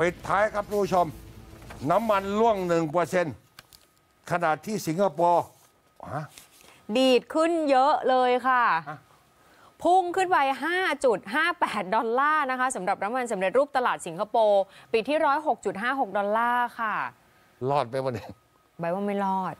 ปิดท้ายครับผู้ชม น้ำมันล่วงหนึ่งเปอร์เซ็นขนาดที่สิงคโปร์ดีดขึ้นเยอะเลยค่ะ พุ่งขึ้นไป 5.58 ดอลลาร์นะคะสำหรับน้ำมันสำเร็จรูปตลาดสิงคโปร์ปิดที่ 106.56 ดอลลาร์ค่ะรอดไปวันนี้ใบว่าไม่รอด